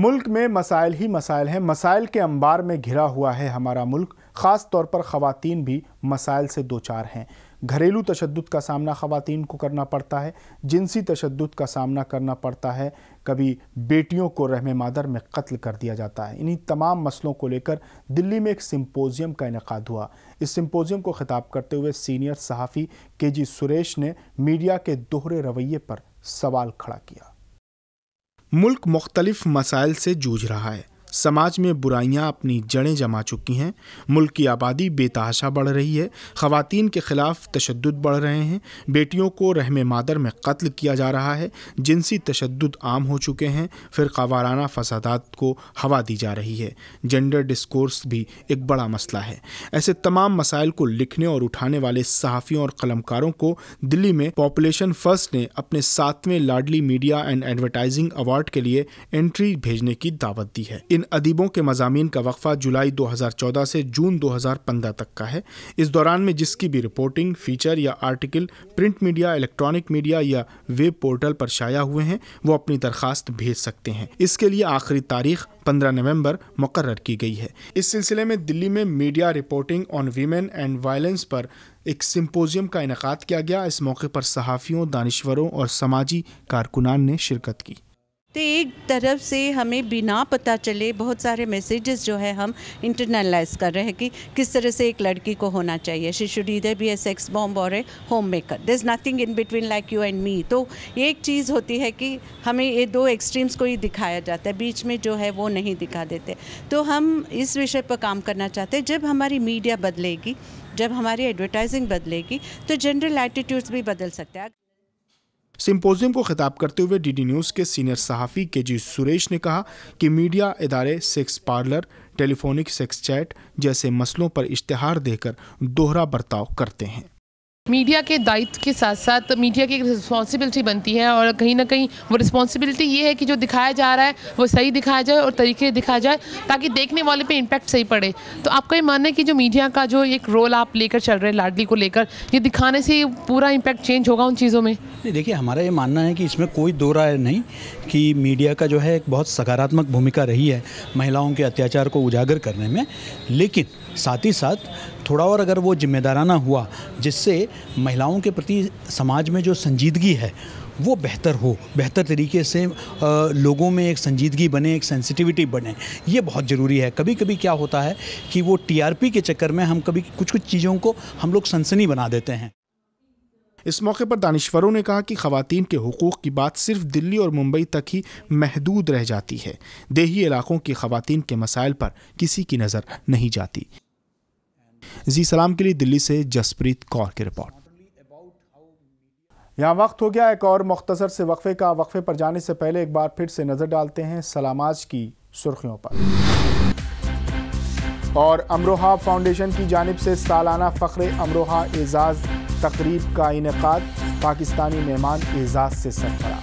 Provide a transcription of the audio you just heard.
मुल्क में मसाइल ही मसाइल हैं मसाइल के अंबार में घिरा हुआ है हमारा मुल्क ख़ास तौर पर ख़वान भी मसाइल से दो चार हैं घरेलू तशद का सामना ख़वान को करना पड़ता है जिनसी तशद का सामना करना पड़ता है कभी बेटियों को रहम मादर में कत्ल कर दिया जाता है इन्हीं तमाम मसलों को लेकर दिल्ली में एक सिम्पोज़ियम का इनका हुआ इस सिम्पोज़ियम को ख़िताब करते हुए सीनियर सहाफ़ी के जी सुरेश ने मीडिया के दोहरे रवैये पर सवाल खड़ा किया मुल्क मुख्तलिफ मसाइल से जूझ रहा है समाज में बुराइयां अपनी जड़ें जमा चुकी हैं मुल्क की आबादी बेतहाशा बढ़ रही है ख़वातीन के ख़िलाफ़ तशद बढ़ रहे हैं बेटियों को रहम मादर में कत्ल किया जा रहा है जिनसी तशद आम हो चुके हैं फिर कवाराना फसादात को हवा दी जा रही है जेंडर डिस्कोर्स भी एक बड़ा मसला है ऐसे तमाम मसाइल को लिखने और उठाने वाले सहाफ़ियों और कलमकारों को दिल्ली में पॉपुलेशन फर्स्ट ने अपने सातवें Laadli media and advertising award के लिए एंट्री भेजने की दावत दी है इन अदीबों के मजामीन का वक्फा जुलाई 2014 से जून 2015 तक का है इस दौरान में जिसकी भी रिपोर्टिंग फीचर या article print media electronic media या वेब पोर्टल पर शाया हुए हैं वो अपनी दरख्वास्त भेज सकते हैं इसके लिए आखिरी तारीख 15 नवंबर मुकर की गई है इस सिलसिले में दिल्ली में media reporting on women and violence पर एक सिंपोजियम का इनका किया गया इस मौके पर सहाफ़ियों दानश्वरों और समाजी कारकुनान ने शिरकत की तो एक तरफ से हमें बिना पता चले बहुत सारे मैसेजेस जो है हम इंटरनलाइज कर रहे हैं कि किस तरह से एक लड़की को होना चाहिए she should either be a sex bomb और a home maker there is nothing in between like you and me तो ये एक चीज़ होती है कि हमें ये दो एक्सट्रीम्स को ही दिखाया जाता है बीच में जो है वो नहीं दिखा देते तो हम इस विषय पर काम करना चाहते हैं जब हमारी मीडिया बदलेगी जब हमारी एडवर्टाइजिंग बदलेगी तो जनरल एटीट्यूड्स भी बदल सकते हैं सिंपोजियम को खिताब करते हुए डीडी न्यूज़ के सीनियर सहाफ़ी के जी सुरेश ने कहा कि मीडिया इदारे sex parlour telephonic sex chat जैसे मसलों पर इश्तहार देकर दोहरा बर्ताव करते हैं मीडिया के दायित्व के साथ साथ मीडिया की रिस्पॉन्सिबिलिटी बनती है और कहीं ना कहीं वो रिस्पॉन्सिबिलिटी ये है कि जो दिखाया जा रहा है वो सही दिखाया जाए और तरीके दिखाया जाए ताकि देखने वाले पे इम्पैक्ट सही पड़े तो आपका ये मानना है कि जो मीडिया का जो एक रोल आप लेकर चल रहे हैं लाडली को लेकर ये दिखाने से पूरा इम्पैक्ट चेंज होगा उन चीज़ों में नहीं देखिए हमारा ये मानना है कि इसमें कोई दो राय नहीं कि मीडिया का जो है एक बहुत सकारात्मक भूमिका रही है महिलाओं के अत्याचार को उजागर करने में लेकिन साथ ही साथ थोड़ा और अगर वो जिम्मेदाराना हुआ जिससे महिलाओं के प्रति समाज में जो संजीदगी है वो बेहतर हो बेहतर तरीके से आ, लोगों में एक संजीदगी बने एक सेंसिटिविटी बने ये बहुत ज़रूरी है कभी कभी क्या होता है कि वो टीआरपी के चक्कर में हम कभी कुछ कुछ चीज़ों को हम लोग सनसनी बना देते हैं इस मौके पर दानश्वरों ने कहा कि खातन के हकूक़ की बात सिर्फ दिल्ली और मुंबई तक ही महदूद रह जाती है देही इलाकों की खातन के मसाइल पर किसी की नज़र नहीं जाती जी सलाम के लिए दिल्ली से जसप्रीत कौर की रिपोर्ट यहाँ वक्त हो गया एक और मख्तसर से वक्फे का वक्फे पर जाने से पहले एक बार फिर से नज़र डालते हैं सलामाज की सुर्खियों पर और अमरोहा फाउंडेशन की जानब से सालाना फ़ख्र अमरोहा एजाज़ तकरीब का इनका पाकिस्तानी मेहमान एजाज़ से सरफरा